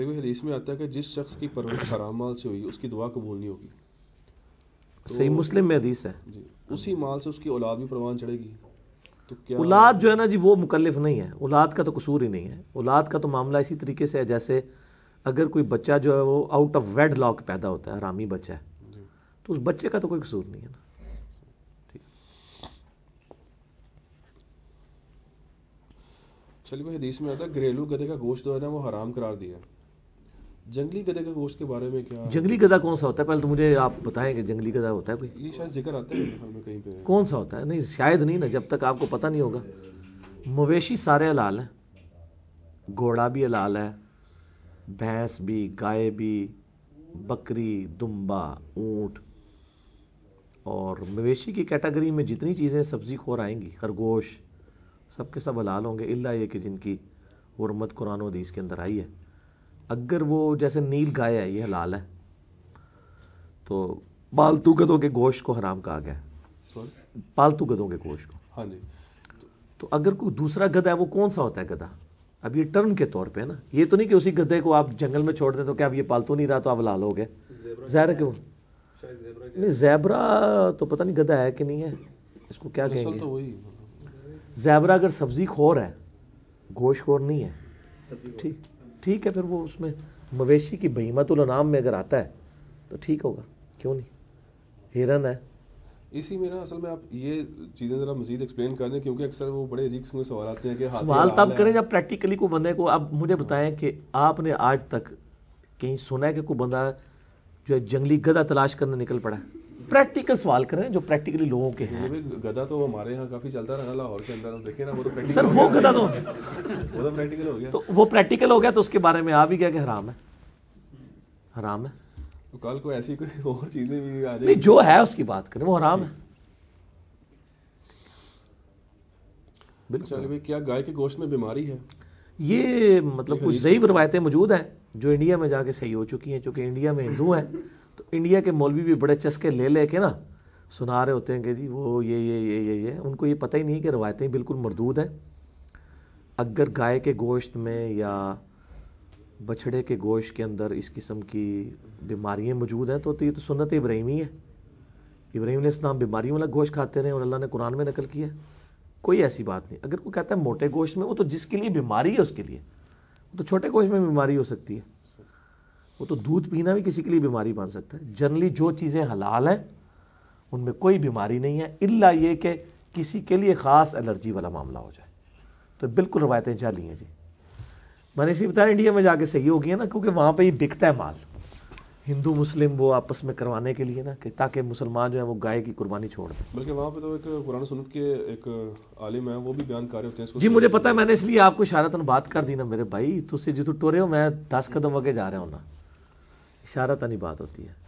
हुए हदीस में आता है कि जिस शख्स की परवरिश हराम माल से हुई उसकी दुआ कबूल नहीं होगी तो सही मुस्लिम में हदीस है जी उसी माल से उसकी औलाद भी परवान चढ़ेगी तो क्या औलाद जो है ना जी वो मुकलफ नहीं है औलाद का तो कसूर ही नहीं है औलाद का तो मामला इसी तरीके से है जैसे अगर कोई बच्चा जो है वो आउट ऑफ वेड लॉक पैदा होता है हरामी बच्चा है तो उस बच्चे का तो कोई कसूर नहीं है ना चलिए हदीस में आता है घरेलू गधे का गोश्त जो है ना वो हराम करार दिया है जंगली गधे के गोश्त के बारे में क्या जंगली गधा कौन सा होता है पहले तो मुझे आप बताएं कि जंगली गधा होता है कोई ये शायद जिक्र आता है कहीं पे कौन सा होता है नहीं शायद नहीं ना जब तक आपको पता नहीं होगा मवेशी सारे हलाल हैं घोड़ा भी हलाल है भैंस भी गाय भी बकरी दुम्बा ऊँट और मवेशी की कैटेगरी में जितनी चीज़ें सब्ज़ी खोर आएंगी खरगोश सब के सब हलाल होंगे इला ये कि जिनकी हरमत कुरान हदीस के अंदर आई है अगर वो जैसे नील गाय है ये हलाल है तो पालतू गदों के गोश्त को हराम कहा गया सॉरी पालतू गदों के गोश्त को हाँ जी तो अगर कोई दूसरा गधा है वो कौन सा होता है गधा अब ये टर्म के तौर पे है ना ये तो नहीं कि उसी गधे को आप जंगल में छोड़ दें तो क्या अब ये पालतू नहीं रहा तो आप लाल हो गए जहर क्यों नहीं जैबरा तो पता नहीं गधा है कि नहीं है इसको क्या कहेंगे तो जैबरा अगर सब्जी खोर है गोश्त खोर नहीं है ठीक ठीक है फिर वो उसमें मवेशी की नाम में अगर आता है तो ठीक होगा क्यों नहीं हिरन है इसी में ना असल में आप ये चीज़ें ज़रा मजीद एक्सप्लेन कर दें क्योंकि अक्सर वो बड़े अजीब किस्म के सवाल आते हैं कि सवाल तब करें जब प्रैक्टिकली को बंदे को आप मुझे बताएं कि आपने आज तक कहीं सुना है कि कोई बंदा जो है जंगली गधा तलाश करने निकल पड़ा है प्रैक्टिकल सवाल कर रहे हैं जो प्रैक्टिकली लोगों के हैं गधा तो हमारे यहाँ काफी चलता रहा लाहौर के अंदर हम देखें ना वो तो प्रैक्टिकल सर वो गधा तो वो तो प्रैक्टिकल हो गया तो वो प्रैक्टिकल हो गया तो उसके बारे में आप ही क्या हराम है हराम है तो कल को ऐसी कोई और चीजें भी आ जाए जो है उसकी बात करें वो हराम है बिल्कुल अच्छा, क्या गाय के गोश्त में बीमारी है ये मतलब कुछ सही रवायतें मौजूद हैं जो इंडिया में जाके सही हो चुकी हैं क्योंकि इंडिया में हिंदू हैं इंडिया के मौलवी भी बड़े चस्के ले ले के ना सुना रहे होते हैं कि जी वो ये ये ये ये ये उनको ये पता ही नहीं कि रवायतें बिल्कुल मरदूद हैं अगर गाय के गोश्त में या बछड़े के गोश्त के अंदर इस किस्म की बीमारियाँ मौजूद हैं तो, तो ये तो सुनत इब्राहिमी है इब्राहिम इस्लाम बीमारियों वाला गोश्त खाते रहे और अल्लाह ने कुरान में नकल किया कोई ऐसी बात नहीं अगर वो कहता है मोटे गोश्त में वो तो जिसके लिए बीमारी है उसके लिए वो तो छोटे गोश्त में बीमारी हो सकती है वो तो दूध पीना भी किसी के लिए बीमारी बन सकता है जनरली जो चीज़ें हलाल हैं उनमें कोई बीमारी नहीं है इल्ला ये कि किसी के लिए ख़ास एलर्जी वाला मामला हो जाए तो बिल्कुल रवायतें जाली हैं जी मैंने इसी बताया इंडिया में जाके सही होगी है ना क्योंकि वहाँ पर ही बिकता है माल हिंदू मुस्लिम वो आपस में करवाने के लिए ना कि ताकि मुसलमान जो है वो गाय की कुर्बानी छोड़ दें बल्कि वहाँ पे तो एक कुरान सुनत के एक आलिम है वो भी बयान कर रहे होते हैं इसको जी मुझे पता है मैंने इसलिए आपको शारतन बात कर दी ना मेरे भाई तुझसे जितू टोरे हो मैं दस कदम आगे जा रहा हूँ ना इशारतानी तो बात होती है